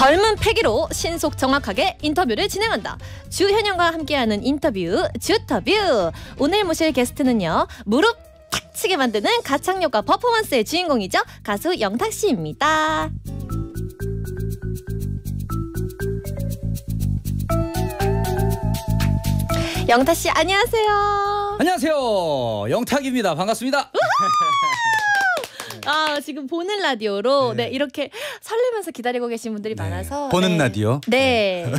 젊은 패기로 신속 정확하게 인터뷰를 진행한다. 주현영과 함께하는 인터뷰 주터뷰. 오늘 모실 게스트는요. 무릎 탁 치게 만드는 가창력과 퍼포먼스의 주인공이죠. 가수 영탁 씨입니다. 영탁 씨 안녕하세요. 안녕하세요. 영탁입니다. 반갑습니다. 아, 지금 보는 라디오로 네. 네, 이렇게 설레면서 기다리고 계신 분들이 네. 많아서 보는 네. 라디오. 네. 네.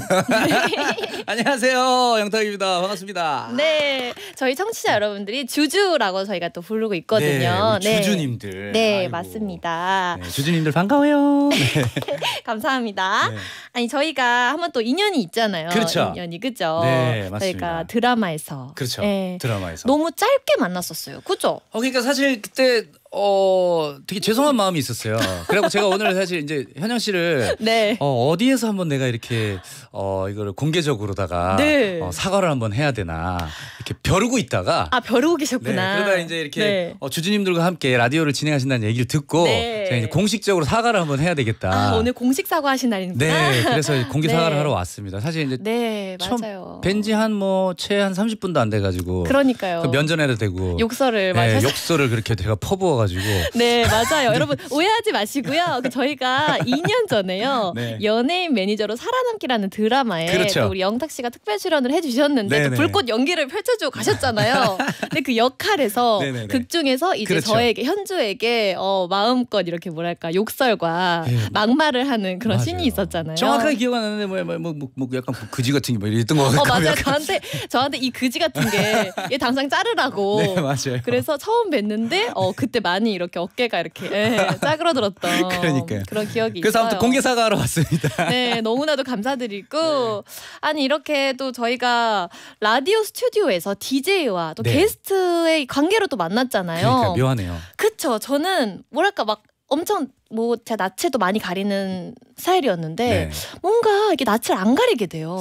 안녕하세요. 영탁입니다. 반갑습니다. 네. 저희 청취자 여러분들이 주주라고 저희가 또 부르고 있거든요. 네. 네. 주주님들. 네, 아이고. 맞습니다. 주주님들 반가워요. 감사합니다. 아니, 저희가 한번 또 인연이 있잖아요. 그렇죠. 인연이 그죠? 네, 맞습니다. 저희가 드라마에서 그렇죠. 드라마에서 너무 짧게 만났었어요. 그죠? 어, 그러니까 사실 그때 어 되게 죄송한 마음이 있었어요. 그리고 제가 오늘 사실 이제 현영 씨를 네. 어, 디에서 한번 내가 이렇게 어 이거를 공개적으로다가 네. 어, 사과를 한번 해야 되나 이렇게 벼르고 있다가 아 벼르고 계셨구나. 네, 그러다 이제 이렇게 네. 어, 주주님들과 함께 라디오를 진행하신다는 얘기를 듣고 네. 제가 이제 공식적으로 사과를 한번 해야 되겠다. 아, 오늘 공식 사과하신 날입니 네, 그래서 공개 네. 사과를 하러 왔습니다. 사실 이제 처음 뵌지 한 뭐 최한 30분도 안 돼가지고 그러니까요. 그 면전에도 되고 욕설을 네, 욕설을 그렇게 제가 퍼부어 가지고네 맞아요. 여러분 오해하지 마시고요. 저희가 2년 전에요 네. 연예인 매니저로 살아남기라는 드라마에 그렇죠. 우리 영탁 씨가 특별 출연을 해주셨는데 불꽃 연기를 펼쳐주고 가셨잖아요. 근데 그 역할에서 네네네. 극 중에서 이제 그렇죠. 저에게 현주에게 어, 마음껏 이렇게 뭐랄까 욕설과 에이, 막말을 하는 그런 맞 신이 있었잖아요. 정확하게 기억나는데 뭐, 뭐, 뭐, 뭐, 약간 그지 같은 게 뭐 이랬던 거 같아요. 어, 맞아요. 저한테 저한테 이 그지 같은 게얘 당장 자르라고. 네 맞아요. 그래서 처음 뵀는데 어 그때 많이 이렇게 어깨가 이렇게 예, 짜그러들었던 그러니까요. 그런 기억이 그래서 있어요. 아무튼 공개 사과하러 왔습니다. 네, 너무나도 감사드리고 네. 아니 이렇게 또 저희가 라디오 스튜디오에서 DJ와 또 네. 게스트의 관계로 또 만났잖아요. 그러니까 묘하네요. 그쵸. 저는 뭐랄까 막 엄청 뭐 제가 낯을 또 많이 가리는 스타일이었는데 네. 뭔가 이게 낯을 안 가리게 돼요.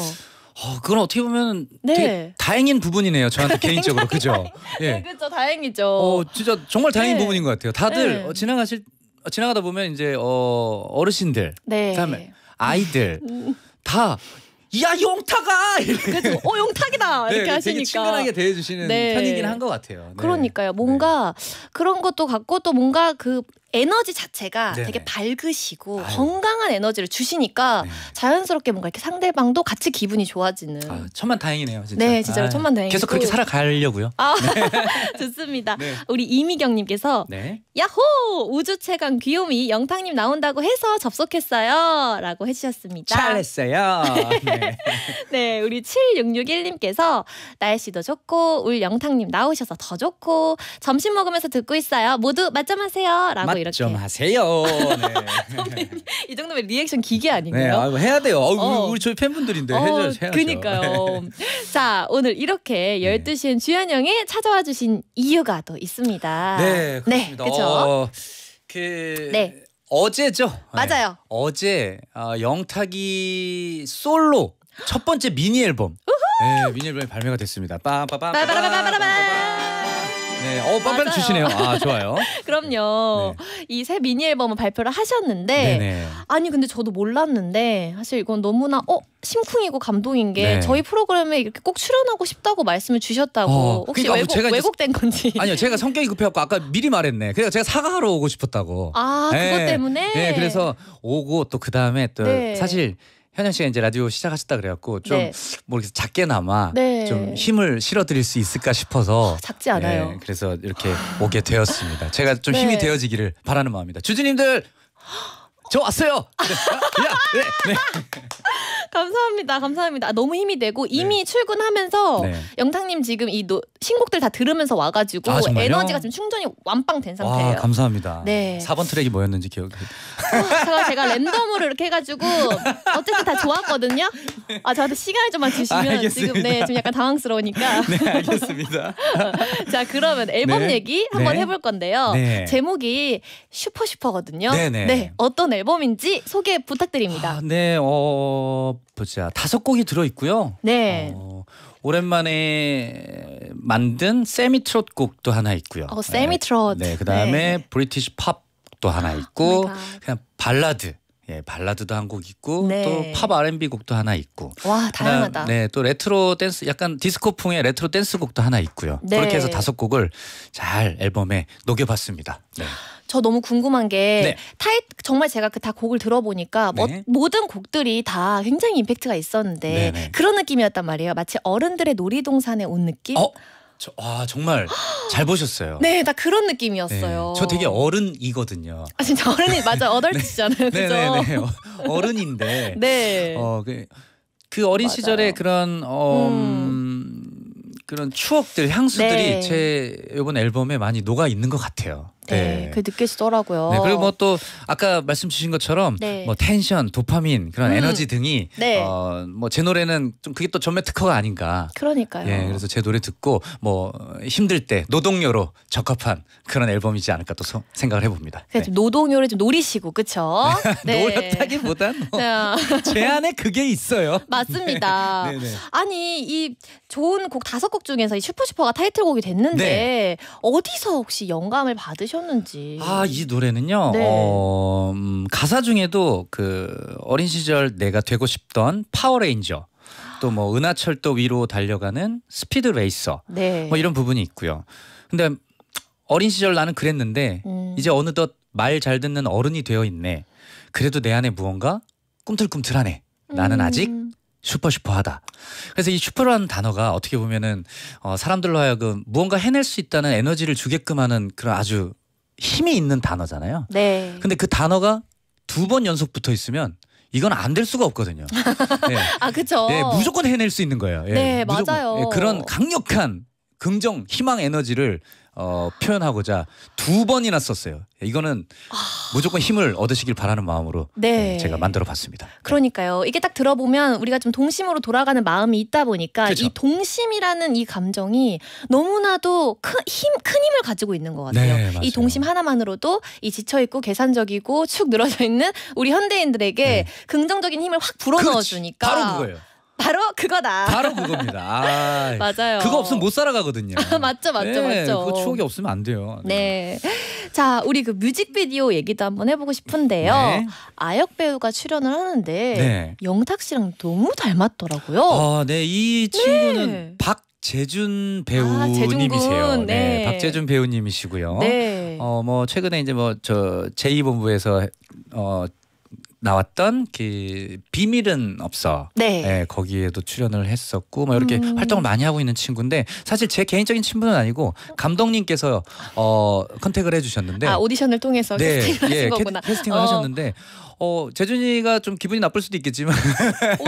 어, 그건 어떻게 보면 네. 되게 다행인 부분이네요. 저한테 개인적으로 그죠? 네, 예. 네, 그렇죠. 다행이죠. 어, 진짜 정말 다행인 네. 부분인 것 같아요. 다들 네. 어, 지나가실 어, 지나가다 보면 이제 어, 어르신들, 네. 그다음에 아이들 음. 다. 이야 용타가 그렇죠. 어용타기다 이렇게 하시니까 친근하게 대해주시는 편이긴 한 것 같아요. 그러니까요. 뭔가 그런 것도 갖고또 뭔가 그 에너지 자체가 네네. 되게 밝으시고 아유. 건강한 에너지를 주시니까 네. 자연스럽게 뭔가 이렇게 상대방도 같이 기분이 좋아지는. 아 천만 다행이네요, 진짜. 네, 진짜로 아유. 천만 다행. 이 계속 그렇게 살아가려고요. 아, 네. 좋습니다. 네. 우리 이미경님께서 네. 야호 우주 최강 귀요미 영탁님 나온다고 해서 접속했어요라고 해주셨습니다. 잘했어요. 네. 네, 우리 7661님께서 날씨도 좋고 울 영탁님 나오셔서 더 좋고 점심 먹으면서 듣고 있어요. 모두 맞점하세요라고. 이렇게 좀 하세요. 네. 이 정도면 리액션 기계 아닌가요? 네, 해야 돼요. 어. 우리 저희 팬분들인데 어, 해줘 해야죠. 그니까요. 자 오늘 이렇게 12시엔 주현 형이 찾아와 주신 이유가 또 있습니다. 네, 그렇습니다. 네, 그렇죠. 어, 그... 네. 어제죠. 맞아요. 네. 어제 어, 영탁이 솔로 첫 번째 미니 앨범. 네, 미니 앨범이 발매가 됐습니다. 빰빰빰. 네, 어, 빰빵맞아 주시네요. 아, 좋아요. 그럼요. 네. 이새 미니 앨범을 발표를 하셨는데 네네. 아니 근데 저도 몰랐는데 사실 이건 너무나 어 심쿵이고 감동인 게 네. 저희 프로그램에 이렇게 꼭 출연하고 싶다고 말씀을 주셨다고 어, 혹시 그러니까 왜곡, 제가 왜곡된 건지 아니요, 제가 성격이 급해갖고 아까 미리 말했네. 그래서 제가 사과하러 오고 싶었다고. 아, 그것 네. 때문에? 네, 그래서 오고 또 그 다음에 또 네. 사실 현영 씨가 이제 라디오 시작하셨다 그래갖고 좀 네. 모르겠어 작게나마 네. 좀 힘을 실어드릴 수 있을까 싶어서 아, 작지 예, 않아요. 네, 그래서 이렇게 오게 되었습니다. 제가 좀 힘이 네. 되어지기를 바라는 마음입니다. 주주님들 저 왔어요. 네. 아, 야, 네. 감사합니다. 감사합니다. 아, 너무 힘이 되고 네. 이미 네. 출근하면서 네. 영탁님 지금 이 노, 신곡들 다 들으면서 와가지고 아, 에너지가 지금 충전이 완빵 된 상태예요. 아, 감사합니다. 네. 4번 트랙이 뭐였는지 기억 어, 제가 제가 랜덤으로 이렇게 해가지고 어쨌든 다 좋았거든요. 아 저한테 시간을 좀만 주시면 알겠습니다. 지금 네 지금 약간 당황스러우니까. 네 알겠습니다. 자 그러면 앨범 네. 얘기 한번 네. 해볼 건데요. 제목이 슈퍼 슈퍼거든요. 네 어떤 앨범인지 소개 부탁드립니다. 아, 네, 어 보자. 다섯 곡이 들어 있고요. 네. 어, 오랜만에 만든 세미 트롯 곡도 하나 있고요. 어, 세미 트롯. 네, 네 그다음에 네. 브리티시 팝도 아, 하나 있고 아, 그냥 발라드. 예, 발라드도 한 곡 있고 네. 또팝 R&B 곡도 하나 있고. 와, 다양하다. 네, 또 레트로 댄스 약간 디스코풍의 레트로 댄스 곡도 하나 있고요. 네. 그렇게 해서 다섯 곡을 잘 앨범에 녹여 봤습니다. 네. 저 너무 궁금한 게 네. 타이 정말 제가 그 다 곡을 들어보니까 뭐, 네. 모든 곡들이 다 굉장히 임팩트가 있었는데 네네. 네. 그런 느낌이었단 말이에요. 마치 어른들의 놀이동산에 온 느낌. 어? 저, 아 정말 잘 보셨어요. 네, 다 그런 느낌이었어요. 네, 저 되게 어른이거든요. 아 진짜 어른이 맞아 네. 어덜트잖아요, 네, 그죠? 네, 어, 어른인데. 네. 어그 그 어린 맞아요. 시절에 그런 어. 음... 그런 추억들 향수들이 네. 제 이번 앨범에 많이 녹아 있는 것 같아요. 네, 네. 그게 느껴지더라고요. 네, 그리고 뭐 또 아까 말씀 주신 것처럼 네. 뭐 텐션, 도파민 그런 음. 에너지 등이 네. 어, 뭐 제 노래는 좀 그게 또 전매 특허가 아닌가. 그러니까요. 예, 그래서 제 노래 듣고 뭐 힘들 때 노동요로 적합한 그런 앨범이지 않을까 또 소, 생각을 해봅니다. 그래 네. 노동요를 좀 노리시고 그쵸? 네. 노렸다기보단 뭐제 네. 안에 그게 있어요. 맞습니다. 네. 네, 아니 이 좋은 곡 다섯 곡 중에서 슈퍼슈퍼가 타이틀곡이 됐는데 어디서 혹시 영감을 받으셨? 해줬는지. 아이 노래는요. 네. 어, 음, 가사 중에도 그 어린 시절 내가 되고 싶던 파워레인저. 또 뭐 은하철도 위로 달려가는 스피드 레이서 네. 뭐 이런 부분이 있고요. 근데 어린 시절 나는 그랬는데 음. 이제 어느덧 말 잘 듣는 어른이 되어 있네. 그래도 내 안에 무언가 꿈틀꿈틀하네. 나는 음. 아직 슈퍼 슈퍼하다. 그래서 이 슈퍼라는 단어가 어떻게 보면은 어, 사람들로 하여금 무언가 해낼 수 있다는 에너지를 주게끔 하는 그런 아주 힘이 있는 단어잖아요. 네. 근데 그 단어가 두 번 연속 붙어 있으면 이건 안 될 수가 없거든요. 네. 아그렇 네, 무조건 해낼 수 있는 거예요. 예, 네, 네 맞아요. 예, 그런 강력한 긍정, 희망 에너지를 어, 표현하고자 두 번이나 썼어요. 이거는 무조건 힘을 얻으시길 바라는 마음으로 네. 네 제가 만들어 봤습니다. 네. 그러니까요. 이게 딱 들어보면 우리가 좀 동심으로 돌아가는 마음이 있다 보니까 그렇이 동심이라는 이 감정이 너무나도 큰, 힘, 큰 힘을 가지고 있는 것 같아요. 네, 이 동심 하나만으로도 이 지쳐있고 계산적이고 축 늘어져 있는 우리 현대인들에게 네. 긍정적인 힘을 확 불어넣어 주니까 바로 그거예요. 바로 그거다. 바로 그겁니다. 아, 맞아요. 그거 없으면 못 살아가거든요. 맞죠, 맞죠, 네, 맞죠. 그 추억이 없으면 안 돼요. 네. 네. 자, 우리 그 뮤직비디오 얘기도 한번 해보고 싶은데요. 네. 아역 배우가 출연을 하는데 네. 영탁 씨랑 너무 닮았더라고요. 아, 네, 이 네. 친구는 박 아, 재준 배우님이세요. 아, 네. 네. 박재준 배우님이시고요. 네. 어뭐 최근에 이제 뭐 저 제2본부에서 어 나왔던 그 비밀은 없어. 네. 예, 거기에도 출연을 했었고 막 뭐 이렇게 음. 활동을 많이 하고 있는 친구인데 사실 제 개인적인 친분은 아니고 감독님께서 어 컨택을 해주셨는데 아 오디션을 통해서 네, 캐스팅을 예, 하신 거구나. 캐스팅을 어. 하셨는데 어 재준이가 좀 기분이 나쁠 수도 있겠지만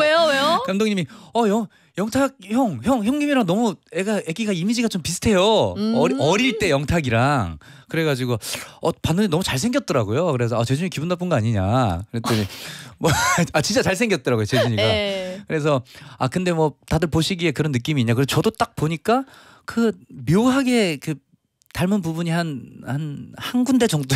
왜요 왜요? 감독님이 어요 영탁 형, 형, 형님이랑 너무 애가 애기가 이미지가 좀 비슷해요. 음 어리, 어릴 때 영탁이랑 그래가지고 어 봤는데 너무 잘 생겼더라고요. 그래서 아 재준이 기분 나쁜 거 아니냐. 그랬더니 뭐 아 진짜 잘 생겼더라고요 재준이가. 에이. 네. 그래서 아 근데 뭐 다들 보시기에 그런 느낌이 있냐. 그래서 저도 딱 보니까 그 묘하게 그 닮은 부분이 한한한 한, 한 군데 정도.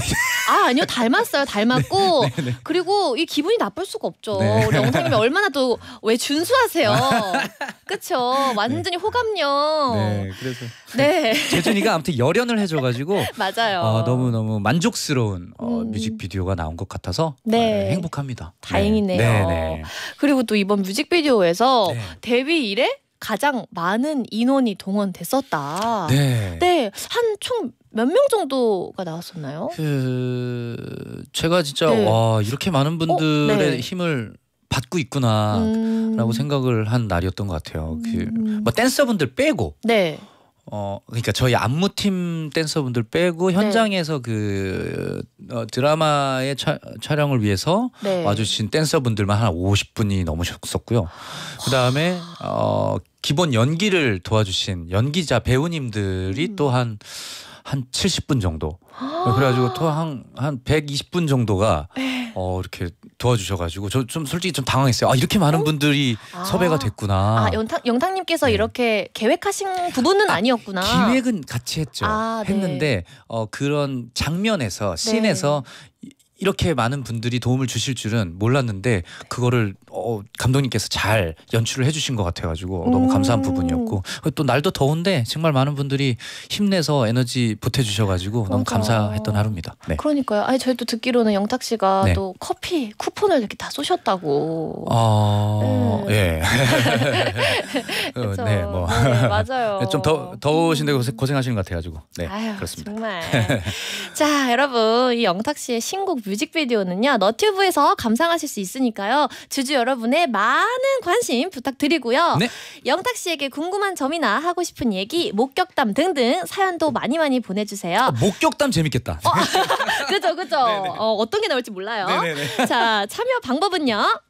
아 아니요 닮았어요 닮았고 네, 네, 네, 네. 그리고 이 기분이 나쁠 수가 없죠. 네. 우리 영탁님이 얼마나 또 왜 준수하세요. 그쵸 네. 완전히 호감녀. 네 그래서 네 재준이가 아무튼 열연을 해줘가지고 맞아요. 어, 너무 너무 만족스러운 어, 음. 뮤직비디오가 나온 것 같아서 네. 어, 행복합니다. 다행이네요. 네, 네. 그리고 또 이번 뮤직비디오에서 데뷔 이래 가장 많은 인원이 동원됐었다. 네. 네, 한 총 몇 명 정도가 나왔었나요? 그 제가 진짜 네. 와 이렇게 많은 어, 분들의 어, 네. 힘을 받고 있구나라고 음... 생각을 한 날이었던 것 같아요. 그뭐 음. 댄서분들 빼고. 네. 어 그러니까 저희 안무팀 댄서분들 빼고 네. 현장에서 네. 그 어, 드라마의 차, 촬영을 위해서 네. 와주신 댄서분들만 한 50분이 넘으셨었고요. 그다음에 어 기본 연기를 도와주신 연기자 배우님들이 음. 또한 한 70분 정도. 그래가지고 또한한 120분 정도가 네. 어 이렇게 도와주셔가지고 저 좀 솔직히 좀 당황했어요. 아 이렇게 많은 분들이 어? 섭외가 됐구나. 아 영탁 영탁님께서 네. 이렇게 계획하신 부분은 아, 니었구나 기획은 같이 했죠. 아, 네. 했는데 네. 어, 그런 장면에서 네. 씬에서 이렇게 많은 분들이 도움을 주실 줄은 몰랐는데 그거를 어, 감독님께서 잘 연출을 해주신 것 같아가지고 너무 감사한 음. 부분이었고 또 날도 더운데 정말 많은 분들이 힘내서 에너지 보태주셔가지고 맞아. 너무 감사했던 하루입니다. 네. 그러니까요. 아니 저희 또 듣기로는 영탁 씨가 네. 또 커피 쿠폰을 이렇게 다 쏘셨다고. 아, 네. 예. 어... 음. 예. 그렇 네, 뭐 네, 맞아요. 좀 더 더우신데 고생, 하시는것 같아가지고. 네, 아유, 그렇습니다. 정말. 자, 여러분 이 영탁 씨의 신곡 뮤직비디오는요 너튜브에서 감상하실 수 있으니까요 주주 여러분의 많은 관심 부탁드리고요 네. 영탁 씨에게 궁금한 점이나 하고 싶은 얘기 목격담 등등 사연도 많이 많이 보내주세요 어, 목격담 재밌겠다 어, 그죠 그죠 네, 네. 어, 어떤 게 나올지 몰라요 네네네. 네, 자 참여 방법은요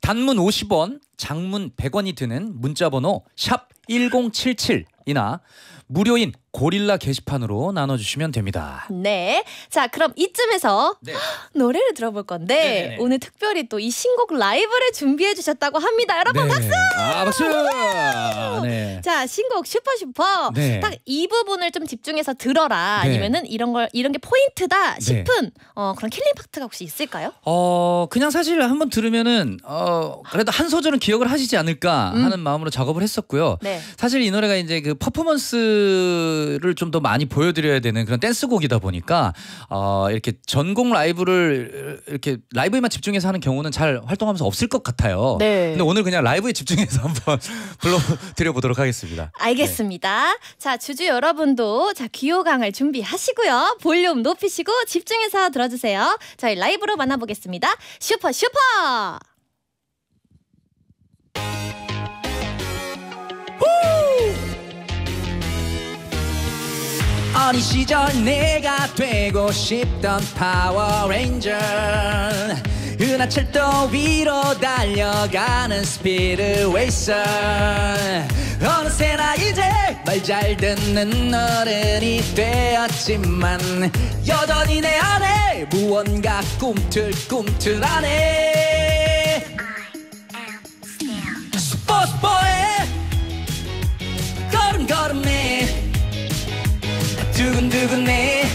단문 50원, 장문 100원이 드는 문자 번호 샵 1077이나 무료인 고릴라 게시판으로 나눠주시면 됩니다. 네. 자, 그럼 이쯤에서 네. 노래를 들어볼 건데 네네네. 네, 네. 오늘 특별히 또 이 신곡 라이브를 준비해 주셨다고 합니다. 여러분 네. 박수! 아, 박수! 네. 자, 신곡 슈퍼 슈퍼. 네. 딱이 부분을 좀 집중해서 들어라. 아니면은 이런 걸 이런 게 포인트다 싶은 어, 그런 킬링 파트가 혹시 있을까요? 어, 그냥 사실 한번 들으면은 어, 그래도 한 소절은 기억을 하시지 않을까 음. 하는 마음으로 작업을 했었고요. 사실 이 노래가 이제 그 퍼포먼스 댄스를 좀 더 많이 보여드려야 되는 그런 댄스곡이다 보니까 어, 이렇게 전공 라이브를 이렇게 라이브에만 집중해서 하는 경우는 잘 활동하면서 없을 것 같아요. 네. 근데 오늘 그냥 라이브에 집중해서 한번 불러드려 보도록 하겠습니다. 알겠습니다. 네. 자 주주 여러분도 자 귀요강을 준비하시고요. 볼륨 높이시고 집중해서 들어주세요. 저희 라이브로 만나보겠습니다. 슈퍼 슈퍼. 후! 어린 시절 내가 되고 싶던 파워레인저 은하 철도 위로 달려가는 스피드웨이서 어느새 나 이제 말 잘 듣는 어른이 되었지만 여전히 내 안에 무언가 꿈틀꿈틀하네 스포츠보의 걸음걸음에 두근두근해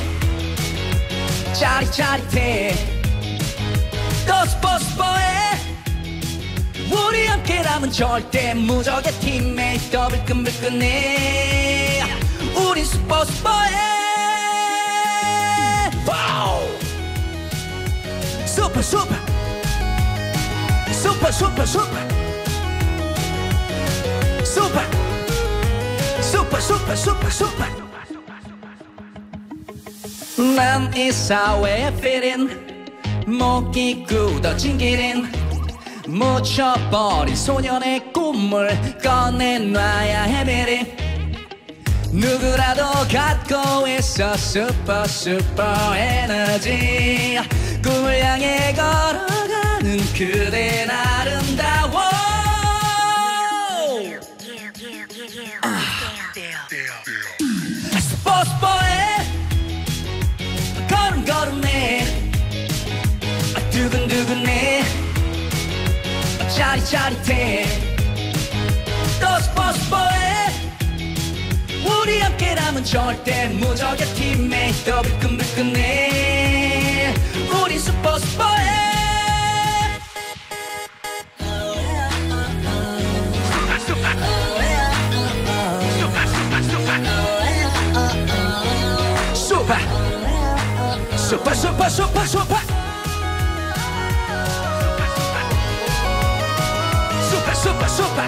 짜릿짜릿해 더 스포스포해 우리 함께라면 절대 무적의 팀메이트 더블끈불끈해 우린 스포스포해 슈퍼 슈퍼 슈퍼 슈퍼 슈퍼 super, super, 난이 사회의 f e 목이 굳어진 기린 묻혀버린 소년의 꿈을 꺼내놔야 해 미리 누구라도 갖고 있어 슈퍼 슈퍼 에너지 꿈을 향해 걸어가는 그대 아름다운 기분이 짜릿짜릿해 또스포스포해 우리 함께라면 절대 무적의 팀메이트 불끈불끈해 우리 스포스포해 Super, super, super, s 슈퍼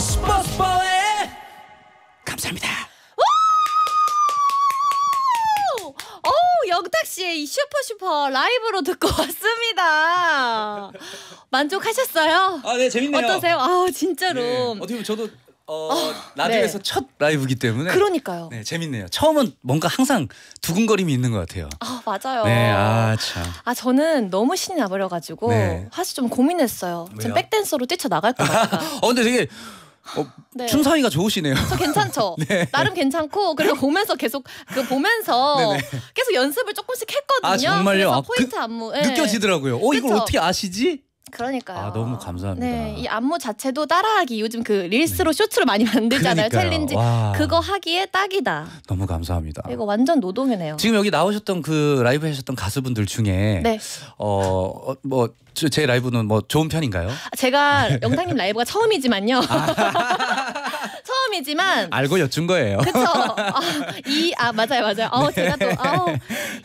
스포츠보의 감사 라이브로 듣고 왔습니다. 만족하셨어요? 아, 네, 재밌네요. 어떠세요? 아, 진짜로. 네. 어떻게 보면 저도 어, 라디오에서 어, 네. 첫 라이브기 때문에 그러니까요. 네, 재밌네요. 처음은 뭔가 항상 두근거림이 있는 것 같아요. 아 맞아요. 네, 아 참. 아 저는 너무 신이 나버려 가지고 네. 사실 좀 고민했어요. 전 백댄서로 뛰쳐 나갈 것 같아요. 어 근데 되게 어, 네. 춤사위가 좋으시네요. 저 괜찮죠. 네. 나름 괜찮고 그리고 보면서 계속 그 보면서 네, 네. 계속 연습을 조금씩 했거든요. 아 정말요. 아, 그 포인트 그, 안무 네. 느껴지더라고요. 어 그쵸? 이걸 어떻게 아시지? 그러니까요. 아 너무 감사합니다. 네, 이 안무 자체도 따라하기 요즘 그 릴스로 네. 쇼츠로 많이 만들잖아요. 그러니까요. 챌린지 와. 그거 하기에 딱이다. 너무 감사합니다. 이거 완전 노동이네요. 지금 여기 나오셨던 그 라이브 하셨던 가수분들 중에 네. 어뭐 어, 제 라이브는 뭐 좋은 편인가요? 아, 제가 영상님 라이브가 처음이지만요. 아. 처음이지만 알고 여쭌 거예요. 그렇죠. 아, 이아 맞아요 맞아요. 어 네. 제가 어,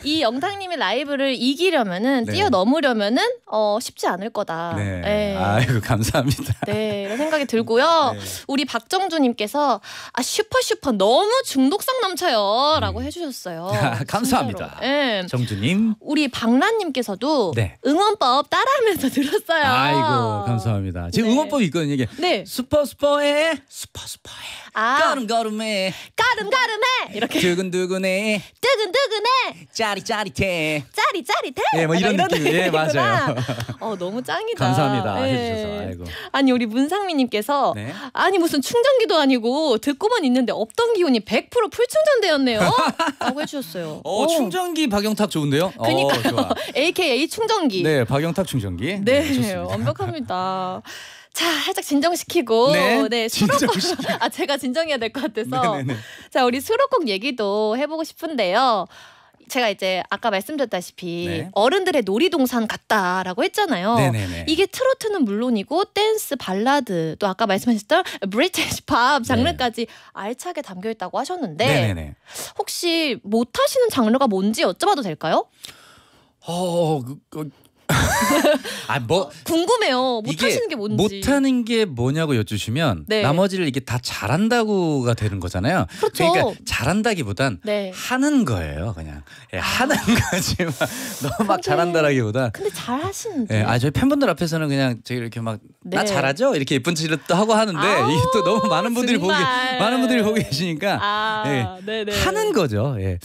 또이 영탁님의 라이브를 이기려면은 네. 뛰어넘으려면은 어 쉽지 않을 거다. 네. 네. 아이고 감사합니다. 네 이런 생각이 들고요. 네. 우리 박정주님께서 아 슈퍼 슈퍼 너무 중독성 넘쳐요라고 음. 해주셨어요. 아, 감사합니다. 네. 정주님. 우리 박란님께서도 네. 응원법 따라하면서 들었어요. 아이고 감사합니다. 지금 네. 응원법 있거든요 이게. 네. 슈퍼 슈퍼에 슈퍼 슈퍼에 아. 걸음걸음해 가름가름해 이렇게 두근두근해 뜨근뜨근해 짜릿짜릿해 짜릿짜릿해 예, 뭐 약간 이런 느낌. 예, 맞아요. 어 너무 짱이다 감사합니다. 예. 해주셔서. 아이고. 니 우리 문상민님께서 네. 아니 무슨 충전기도 아니고 듣고만 있는데 없던 기운이 100% 풀충전되었네요 라고 해주셨어요 어, 충전기 박영탁 좋은데요? 어, 그니까요. 어, 좋아. AKA 충전기 네, 박영탁 충전기. 네, 네 좋습니다. 완벽합니다. 자, 살짝 진정시키고 네, 네 수록곡 아 제가 진정해야 될 것 같아서 네네네. 네, 네. 자 우리 수록곡 얘기도 해보고 싶은데요. 제가 이제 아까 말씀드렸다시피 네. 어른들의 놀이동산 같다라고 했잖아요. 네네네. 네, 이게 트로트는 물론이고 댄스, 발라드 또 아까 말씀하셨던 브리티시 팝 장르까지 네. 알차게 담겨 있다고 하셨는데 네네네. 혹시 못하시는 장르가 뭔지 여쭤봐도 될까요? 어, 그, 그, 아뭐 어, 궁금해요. 못하시는 게 뭔지. 못하는 게 뭐냐고 여쭈시면 네. 나머지를 이게 다 잘한다고가 되는 거잖아요. 그렇죠. 그러니까 잘한다기보단 네. 하는 거예요, 그냥 예, 아. 하는 거지만 너무 막 잘한다라기보다. 근데 잘하시는데. 예, 아 저희 팬분들 앞에서는 그냥 저희 이렇게 막나 네. 잘하죠 이렇게 예쁜 짓도 하고 하는데 아 이게 또 너무 많은 분들이 보기 많은 분들이 보고 계시니까 아, 예, 하는 거죠. 예.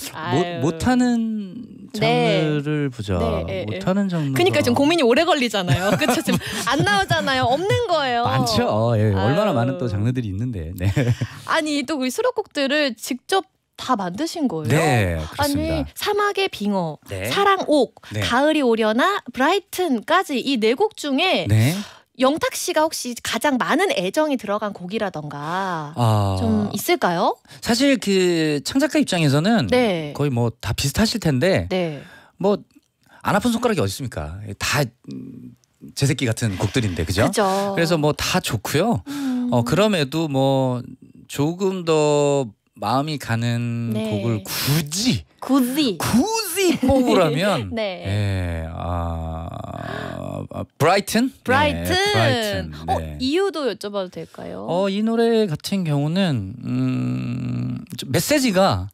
못 못하는 네. 장르를 보자. 네, 예, 예. 못하는 장르. 그러니까 지금 어. 고민이 오래 걸리잖아요. 그렇죠? 지금 안 나오잖아요. 없는 거예요. 많죠. 예, 얼마나 많은 또 장르들이 있는데. 네. 아니 또 우리 수록곡들을 직접 다 만드신 거예요? 네, 그렇습니다. 아니 사막의 빙어, 네. 사랑옥, 네. 가을이 오려나, 브라이튼까지 이 네 곡 중에 네. 영탁 씨가 혹시 가장 많은 애정이 들어간 곡이라던가 아... 좀 있을까요? 사실 그 창작가 입장에서는 네. 거의 뭐 다 비슷하실 텐데 네. 뭐안 아픈 손가락이 어디 있습니까? 다제 음, 새끼 같은 곡들인데 그죠? 그죠. 그래서 뭐 다 좋고요. 어, 음. 어 그럼에도 뭐 조금 더 마음이 가는 네. 곡을 굳이 굳이 굳이 뽑으라면 네. 예, 아, 아 브라이튼? 예, 브라이튼. 네, 브라이튼. 어, 네. 이유도 여쭤봐도 될까요? 어, 이 노래 같은 경우는 음, 메시지가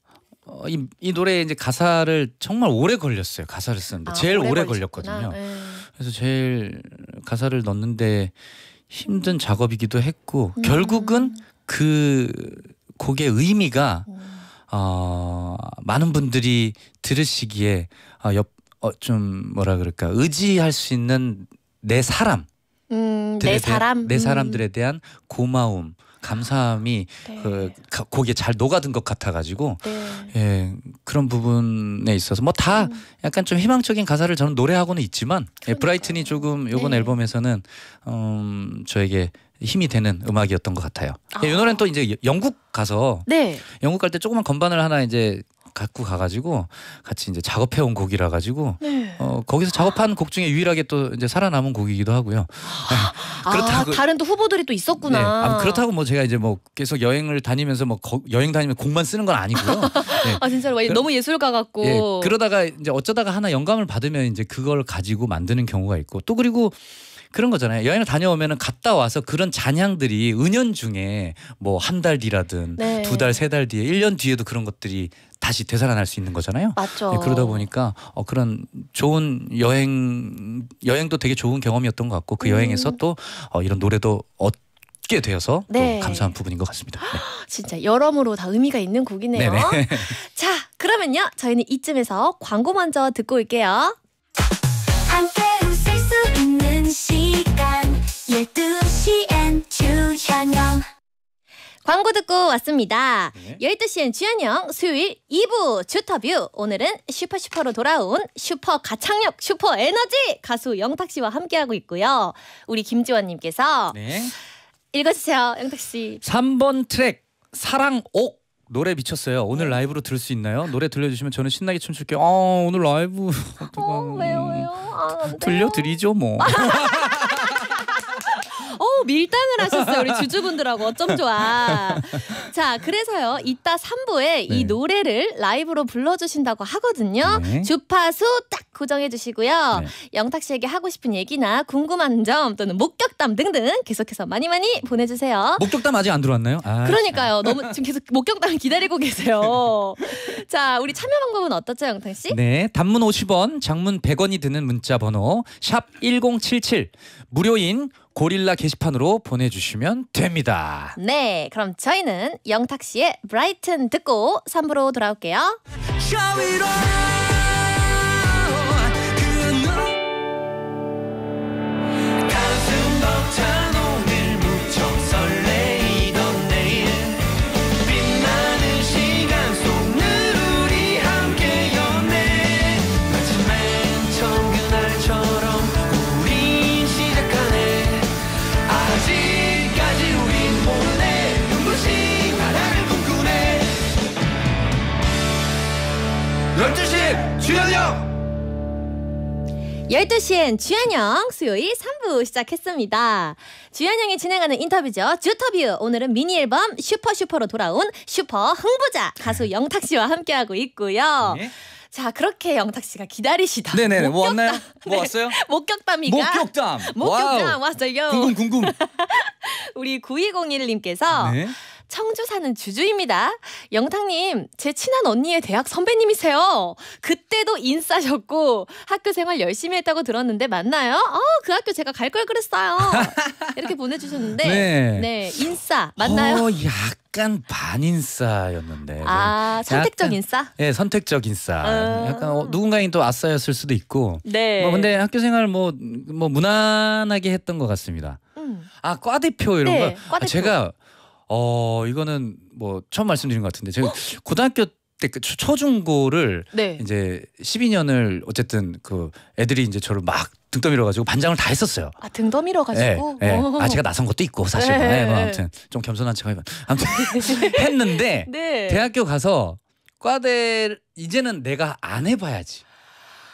어, 이, 이 노래 이제 가사를 정말 오래 걸렸어요. 가사를 쓰는데 아, 제일 오래, 오래 걸렸거든요. 네. 그래서 제일 가사를 넣는데 힘든 작업이기도 했고 음. 결국은 그 곡의 의미가 음. 어, 많은 분들이 들으시기에 어, 옆, 어, 좀 뭐라 그럴까 의지할 수 있는 내 사람. 음, 내 사람 내 사람들에 대한 고마움 감사함이 네. 그 거기에 잘 녹아든 것 같아가지고 네. 예 그런 부분에 있어서 뭐다 음. 약간 좀 희망적인 가사를 저는 노래하고는 있지만 그 예, 브라이튼이 조금 이번 네. 앨범에서는 음 저에게 힘이 되는 음악이었던 것 같아요. 아. 예, 이 노래는 아. 또 이제 영국 가서 네. 영국 갈 때 조그만 건반을 하나 이제 갖고 가가지고 같이 이제 작업해 온 곡이라 가지고 네. 어, 거기서 작업한 곡 중에 유일하게 또 이제 살아남은 곡이기도 하고요. 네. 아, 그렇다고 다른 또 후보들이 또 있었구나. 네. 아, 그렇다고 뭐 제가 이제 뭐 계속 여행을 다니면서 뭐 거, 여행 다니면 곡만 쓰는 건 아니고요. 네. 아 진짜로 그럼, 너무 예술가 같고. 예, 그러다가 이제 어쩌다가 하나 영감을 받으면 이제 그걸 가지고 만드는 경우가 있고 또 그리고 그런 거잖아요. 여행을 다녀오면은 갔다 와서 그런 잔향들이 은연 중에 뭐 한 달 뒤라든 네. 두달 세 달 뒤에 일 년 뒤에도 그런 것들이 다시 되살아날 수 있는 거잖아요. 맞죠. 네, 그러다 보니까 어, 그런 좋은 여행 여행도 되게 좋은 경험이었던 것 같고 그 음. 여행에서 또 어, 이런 노래도 얻게 되어서 네. 또 감사한 부분인 것 같습니다. 네. 진짜 여러모로 다 의미가 있는 곡이네요. 자 그러면요 저희는 이쯤에서 광고 먼저 듣고 올게요. 함께 웃을 수 있는 시간 12시엔 주현영 광고 듣고 왔습니다. 네. 12시엔 주한영 수요일 2부 주터뷰 오늘은 슈퍼슈퍼로 돌아온 슈퍼 가창력 슈퍼 에너지 가수 영탁 씨와 함께하고 있고요. 우리 김지원님께서 네. 읽어주세요 영탁 씨. 3번 트랙 사랑옥 노래 미쳤어요. 오늘 네. 라이브로 들을 수 있나요? 노래 들려주시면 저는 신나게 춤출게요. 아 어, 오늘 라이브 어, 왜요 왜요? 아, 들려드리죠 뭐. 밀당을 하셨어요. 우리 주주분들하고 어쩜 좋아. 자, 그래서요. 이따 3부에 네. 이 노래를 라이브로 불러주신다고 하거든요. 네. 주파수 딱 고정해 주시고요. 네. 영탁 씨에게 하고 싶은 얘기나 궁금한 점 또는 목격담 등등 계속해서 많이 많이 보내주세요. 목격담 아직 안 들어왔나요? 아, 그러니까요. 너무 지금 계속 목격담 기다리고 계세요. 자, 우리 참여 방법은 어떻죠, 영탁 씨? 네, 단문 50원, 장문 100원이 드는 문자 번호 샵 1077 무료인 고릴라 게시판으로 보내주시면 됩니다. 네, 그럼 저희는 영탁 씨의 브라이튼 듣고 3부로 돌아올게요. 주현영! 12시엔 주현영 수요일 3부 시작했습니다. 주현영이 진행하는 인터뷰죠. 주터뷰. 오늘은 미니 앨범 슈퍼슈퍼로 돌아온 슈퍼 흥부자 가수 영탁 씨와 함께하고 있고요. 네. 자 그렇게 영탁 씨가 기다리시다. 네네 뭐 목격담. 뭐 왔나요? 뭐 네. 왔어요? 목격담이가 목격담 목격담 와우. 왔어요. 궁금 궁금. 우리 9201님께서 네. 청주 사는 주주입니다. 영탁님, 제 친한 언니의 대학 선배님이세요. 그때도 인싸셨고 학교 생활 열심히 했다고 들었는데 맞나요? 어, 그 학교 제가 갈 걸 그랬어요. 이렇게 보내주셨는데 네, 네 인싸 맞나요? 어, 약간 반인싸였는데 아 선택적 인싸? 네 선택적 인싸 어... 약간 어, 누군가인 또 아싸였을 수도 있고 네. 뭐 근데 학교 생활 뭐, 뭐 무난하게 했던 것 같습니다 음. 아과 대표 이런 네, 거 아, 제가 어 이거는 뭐 처음 말씀드린 것 같은데 제가 고등학교 때 그 초중고를 네. 이제 12년을 어쨌든 그 애들이 이제 저를 막 등떠밀어가지고 반장을 다 했었어요. 아 등떠밀어가지고. 네, 네. 아 제가 나선 것도 있고 사실. 네. 네. 뭐 네. 아무튼 좀 겸손한 척해봤 아무튼 했는데 네. 대학교 가서 과대 이제는 내가 안 해봐야지.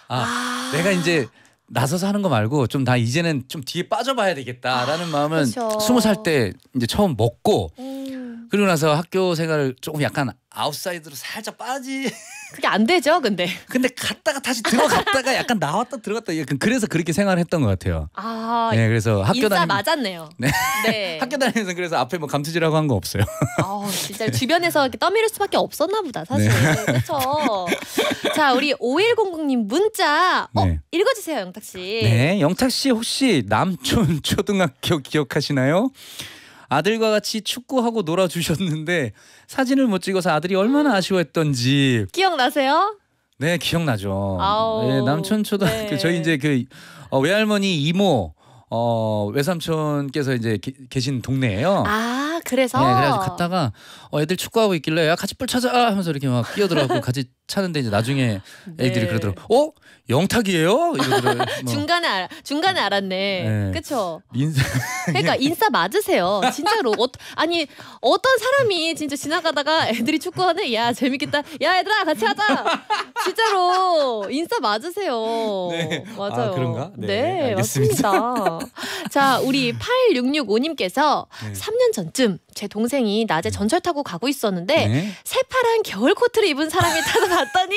아, 아. 내가 이제 나서서 하는 거 말고 좀 나 이제는 좀 뒤에 빠져봐야 되겠다라는 아, 마음은 2 0살때 이제 처음 먹고 음. 그리고 나서 학교 생활을 조금 약간 아웃사이드로 살짝 빠지 그게 안 되죠, 근데. 근데 갔다가 다시 들어갔다가 약간 나왔다 들어갔다 약간 예, 그, 그래서 그렇게 생활했던 을것 같아요. 아, 네, 그래서 학교 다니 맞았네요. 네. 네. 학교 다니면서 그래서 앞에 뭐 감투질하고 한 거 없어요. 아, 진짜 주변에서 이렇게 떠밀을 수밖에 없었나 보다, 네. 사실. 네. 그렇죠. 자, 우리 5100님 문자 어, 네. 읽어주세요, 영탁 씨. 네, 영탁 씨 혹시 남촌 초등학교 기억하시나요? 아들과 같이 축구하고 놀아주셨는데 사진을 못 찍어서 아들이 얼마나 음. 아쉬워했던지 기억나세요? 네 기억나죠. 네, 남천 초등학교 네. 저희 이제 그 어, 외할머니 이모 어 외삼촌께서 이제 게, 계신 동네예요. 아 그래서 네, 그래서 갔다가 어, 애들 축구하고 있길래 야 같이 뿔 찾아 하면서 이렇게 막 끼어들어가고 같이 차는데 이제 나중에 네. 애들이 네. 그러더라고. 어 영탁이에요? 이러더라고. 뭐. 중간에 알, 중간에 알았네. 네. 그쵸 인사. 그러니까 인싸 맞으세요. 진짜로 어, 아니 어떤 사람이 진짜 지나가다가 애들이 축구하네. 야 재밌겠다. 야얘들아 같이 하자. 진짜로 인싸 맞으세요. 네. 아, 맞아요. 아, 그런가? 네, 네 알겠습니다. 자, 우리 8665님께서 네. 3년 전쯤 제 동생이 낮에 음. 전철 타고 가고 있었는데 네? 새파란 겨울 코트를 입은 사람이 타서 봤더니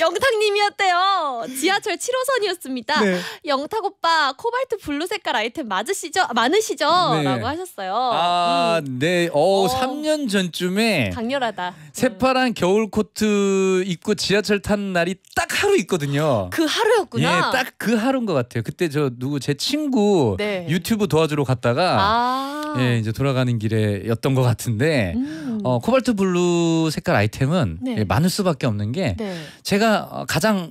영탁님이었대요. 지하철 7호선이었습니다. 네. 영탁 오빠 코발트 블루 색깔 아이템 맞으시죠? 많으시죠? 네. 라고 하셨어요. 아, 음. 네. 어, 어, 3년 전쯤에 강렬하다. 새파란 음. 겨울 코트 입고 지하철 탄 날이 딱 하루 있거든요. 그 하루였구나. 예, 딱그 하루인 것 같아요. 그때 저 누구 제 친구 네. 유튜브 도와주러 갔다가 아. 예, 이제 돌아가는 길에 노였던것 같은데 음. 어, 코발트 블루 색깔 아이템은 네. 많을 수밖에 없는 게 네. 제가 어, 가장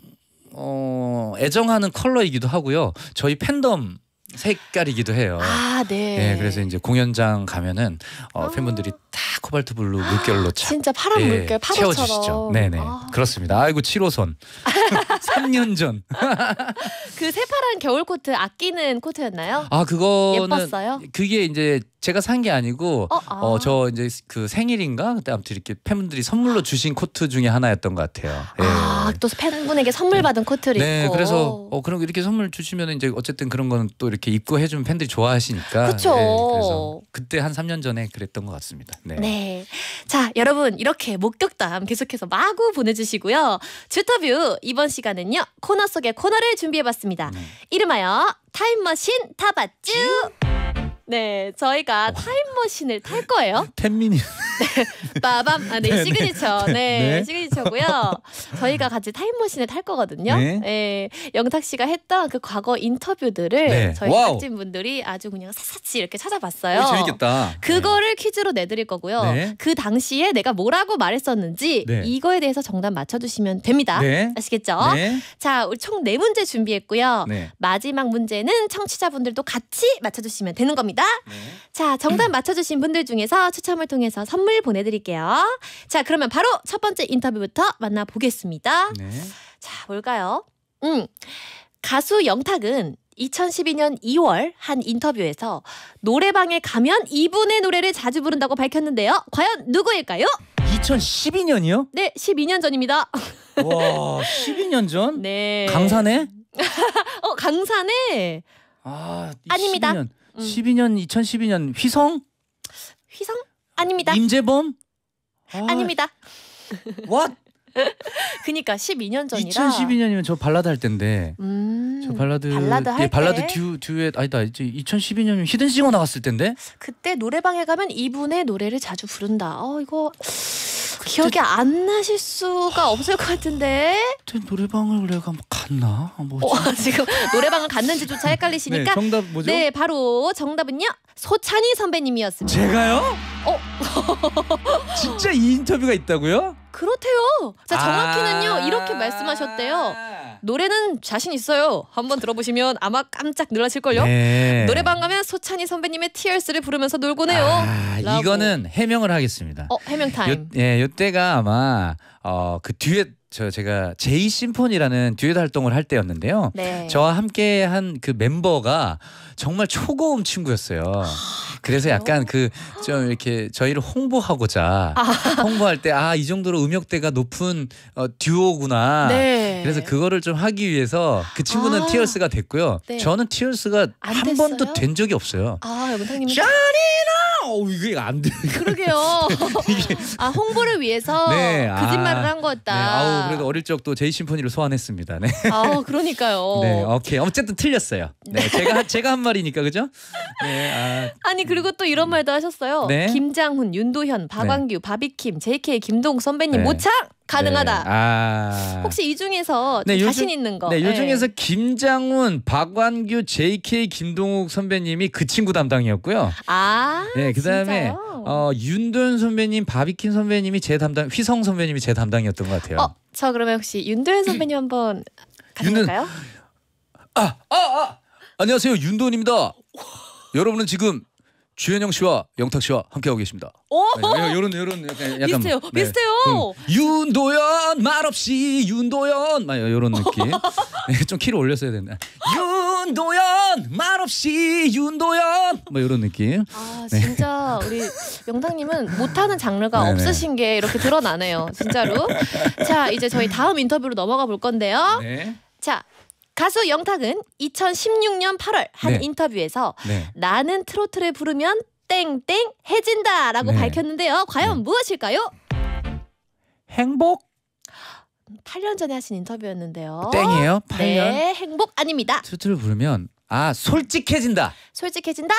어, 애정하는 컬러이기도 하고요. 저희 팬덤 색깔이기도 해요. 아, 네. 네 그래서 이제 공연장 가면은 어, 아. 팬분들이 아. 다 코발트 블루 물결로 차. 아, 진짜 파란 예, 물결 파도처럼 죠 네네 아. 그렇습니다. 아이고 7호선 3년 전. 그 새파란 겨울 코트 아끼는 코트였나요? 아 그거는 예뻤어요? 그게 이제 제가 산 게 아니고 어, 아. 어, 저 이제 그 생일인가 그때 아무튼 이렇게 팬분들이 선물로 아. 주신 코트 중에 하나였던 것 같아요. 예. 아또 팬분에게 선물 받은 코트를 네, 입고. 그래서 어, 그런 거 이렇게 선물 주시면 이제 어쨌든 그런 거는 또 이렇게 입고 해주면 팬들이 좋아하시니까. 그렇죠. 예, 그래서 그때 한 3년 전에 그랬던 것 같습니다. 네. 네. 자, 여러분 이렇게 목격담 계속해서 마구 보내주시고요. 주터뷰 이번 시간은요 코너 속의 코너를 준비해봤습니다. 네. 이름하여 타임머신 타봤쥬. 네, 저희가 어. 타임머신을 탈 거예요. 텐미닛. 네. 빠밤. 아, 네, 네, 네, 시그니처. 네, 네, 시그니처고요. 저희가 같이 타임머신에 탈 거거든요. 네. 영탁 씨가 했던 그 과거 인터뷰들을 네. 저희 와우. 진 분들이 아주 그냥 샅샅이 이렇게 찾아봤어요. 오, 재밌겠다. 그거를 퀴즈로 내드릴 거고요. 네. 그 당시에 내가 뭐라고 말했었는지 네. 이거에 대해서 정답 맞춰주시면 됩니다. 네. 아시겠죠? 자, 우리 총 네 문제 준비했고요. 네. 마지막 문제는 청취자분들도 같이 맞춰주시면 되는 겁니다. 자, 정답 맞춰주신 분들 중에서 추첨을 통해서 선물 선물 보내드릴게요. 자, 그러면 바로 첫 번째 인터뷰부터 만나보겠습니다. 네. 자, 뭘까요? 음, 가수 영탁은 2012년 2월 한 인터뷰에서 노래방에 가면 이분의 노래를 자주 부른다고 밝혔는데요. 과연 누구일까요? 2012년이요? 네, 12년 전입니다. 와, 12년 전? 네. 강산에? 어, 강산에? 아, 아닙니다. 12년, 12년, 2012년 휘성? 휘성? 아닙니다. 임재범? 아, 아닙니다. What? 그니까 12년 전이라 2012년이면 저 발라드 할 때인데 음, 저 발라드 발라드 할 예, 발라드 듀, 듀엣 아니다 이제 2012년이면 히든싱어 나갔을 텐데 그때 노래방에 가면 이분의 노래를 자주 부른다 어 이거 기억이 안 나실 수가 없을 것 같은데. 그때 노래방을 내가 뭐 갔나? 아, 뭐지? 어, 지금 노래방을 갔는지조차 헷갈리시니까. 네, 정답 뭐죠? 네, 바로 정답은요. 소찬희 선배님이었습니다. 제가요? 어. 진짜 이 인터뷰가 있다고요? 그렇대요. 자, 정확히는요. 아 이렇게 말씀하셨대요. 노래는 자신 있어요. 한번 들어보시면 아마 깜짝 놀라실걸요. 네. 노래방 가면 소찬이 선배님의 TRS를 부르면서 놀곤 해요. 아, 이거는 해명을 하겠습니다. 어, 해명 타임. 요, 예, 요때가 아마 어, 그 듀엣 저 제가 제이 심포니라는 듀엣 활동을 할 때였는데요. 네. 저와 함께 한 그 멤버가 정말 초고음 친구였어요. 아, 그래서 약간 그 좀 이렇게 저희를 홍보하고자 아. 홍보할 때 아 이 정도로 음역대가 높은 어, 듀오구나. 네. 네. 그래서 그거를 좀 하기 위해서 그 친구는 아. 티얼스가 됐고요. 네. 저는 티얼스가 한 됐어요? 번도 된 적이 없어요. 아, 여러 영탁님. 어 이게 안 돼. 그러게요. 이게 아 홍보를 위해서 네, 아, 거짓말을 아, 한 거였다. 네, 아우 그래도 어릴 적도 제이 심포니를 소환했습니다. 네. 아우 그러니까요. 네, 오케이. 어쨌든 틀렸어요. 네, 네. 제가 제가 한 말이니까 그죠? 네. 아. 니 그리고 또 이런 말도 하셨어요. 네. 김장훈, 윤도현, 네. 박광규 바비킴, JK 김동 선배님 모창. 가능하다. 네. 아. 혹시 이 중에서 네, 자신 중, 있는 거? 네, 요 네. 중에서 김장훈, 박완규, JK, 김동욱 선배님이 그 친구 담당이었고요. 아, 네, 그다음에 진짜요? 어, 윤도현 선배님, 바비킴 선배님이 제 담당, 휘성 선배님이 제 담당이었던 것 같아요. 어, 저 그러면 혹시 윤도현 선배님 한번 가능까요윤 아, 아, 아, 안녕하세요, 윤도현입니다. 여러분은 지금 주현영 씨와 영탁 씨와 함께하고 계십니다. 오! 어? 네, 요런 요런 약간, 비슷해요. 네. 비슷해요. 음. 윤도현 말없이 윤도현 막 요런 느낌. 네, 좀 키를 올렸어야 됐네. 윤도현 말없이 윤도현 뭐 이런 느낌. 아 네. 진짜 네. 우리 영탁님은 못하는 장르가 네네. 네. 없으신 게 이렇게 드러나네요. 진짜로. 자 이제 저희 다음 인터뷰로 넘어가 볼 건데요. 네. 자 가수 영탁은 2016년 8월 한 네. 인터뷰에서 네. 나는 트로트를 부르면 땡땡 해진다라고 네. 밝혔는데요. 과연 네. 무엇일까요? 행복 8년 전에 하신 인터뷰였는데요. 땡이에요? 8년? 네, 행복 아닙니다. 트로트를 부르면 아 솔직해진다. 솔직해진다.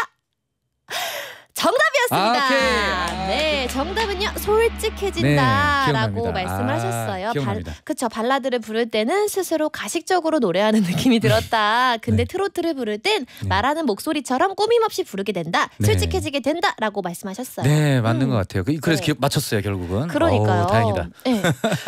정답이었습니다. 아, 네, 정답은요. 솔직해진다라고 네, 말씀을 아, 하셨어요. 발, 그쵸 발라드를 부를 때는 스스로 가식적으로 노래하는 느낌이 들었다. 근데 네. 트로트를 부를 땐 네. 말하는 목소리처럼 꾸밈없이 부르게 된다. 네. 솔직해지게 된다라고 말씀하셨어요. 네, 맞는 음. 것 같아요. 그, 그래서 네. 기, 맞췄어요, 결국은. 그러니까요. 오, 다행이다. 네.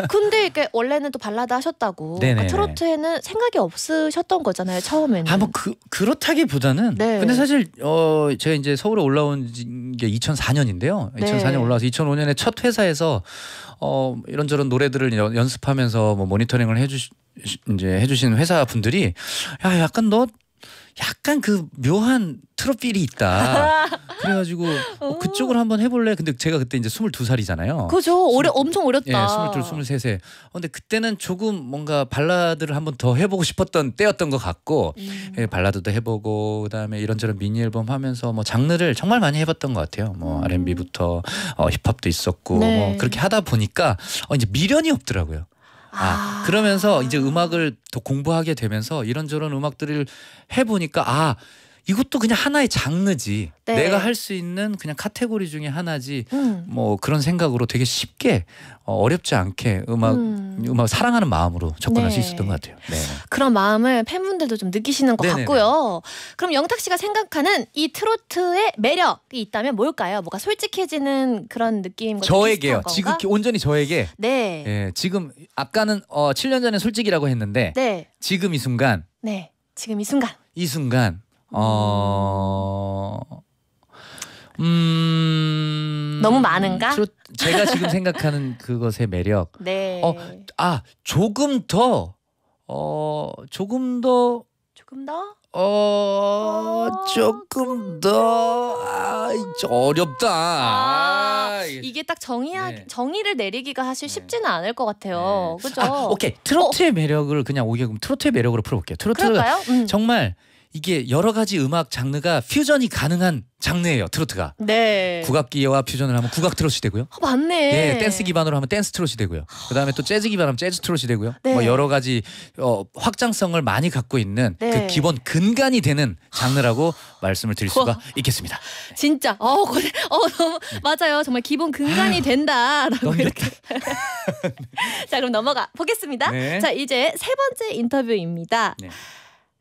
근데 이게 원래는 또 발라드 하셨다고. 네, 그러니까 트로트에는 생각이 없으셨던 거잖아요, 처음에는. 아뭐 그, 그렇다기보다는. 근데 사실 어 제가 이제 서울에 올라온 지게 2004년인데요. 2004년 올라와서 2005년에 첫 회사에서 어 이런저런 노래들을 연습하면서 뭐 모니터링을 해주 이제 해주신 회사 분들이 야 약간 너 약간 그 묘한 트롯필이 있다. 그래가지고 어, 어. 그쪽을 한번 해볼래. 근데 제가 그때 이제 22살이잖아요. 그죠. 오래 엄청 어렸다. 예, 22, 23세. 어, 근데 그때는 조금 뭔가 발라드를 한번 더 해보고 싶었던 때였던 것 같고 음. 예, 발라드도 해보고 그다음에 이런저런 미니 앨범 하면서 뭐 장르를 정말 많이 해봤던 것 같아요. 뭐 음. R&B부터 어, 힙합도 있었고 뭐 네. 뭐 그렇게 하다 보니까 어, 이제 미련이 없더라고요. 아, 그러면서 이제 음악을 더 공부하게 되면서 이런저런 음악들을 해보니까 아 이것도 그냥 하나의 장르지. 네. 내가 할 수 있는 그냥 카테고리 중에 하나지. 음. 뭐 그런 생각으로 되게 쉽게 어, 어렵지 않게 음악 음. 악 사랑하는 마음으로 접근할 네. 수 있었던 것 같아요. 네. 그런 마음을 팬분들도 좀 느끼시는 것 네네네. 같고요. 그럼 영탁 씨가 생각하는 이 트로트의 매력이 있다면 뭘까요? 뭐가 솔직해지는 그런 느낌과 저에게요. 지극히 온전히 저에게. 네. 예, 지금 아까는 어, 7년 전에 솔직이라고 했는데 네. 지금 이 순간. 네. 지금 이 순간. 이 순간 어. 음. 너무 많은가? 저, 제가 지금 생각하는 그것의 매력. 네. 어, 아, 조금 더 어, 조금 더 조금 더 어, 어 조금 더 아, 어렵다. 아, 아 이게 딱 정의하 네. 정의를 내리기가 사실 네. 쉽지는 않을 것 같아요. 네. 그죠? 아, 오케이 트로트의 어? 매력을 그냥 오게 그럼 트로트의 매력으로 풀어볼게요. 트로트 가 음. 정말 이게 여러 가지 음악 장르가 퓨전이 가능한 장르예요 트로트가. 네. 국악기와 퓨전을 하면 국악 트로트 되고요. 어, 맞네. 예, 댄스 기반으로 하면 댄스 트로트 되고요. 그다음에 또 재즈 기반하면 으로 재즈 트로트 되고요. 네. 뭐 여러 가지 어, 확장성을 많이 갖고 있는 그 네. 그 기본 근간이 되는 장르라고 말씀을 드릴 수가 있겠습니다. 진짜 어, 고생, 어 너무, 맞아요. 정말 기본 근간이 아, 된다라고 이렇게. 자 그럼 넘어가 보겠습니다. 네. 자 이제 세 번째 인터뷰입니다. 네.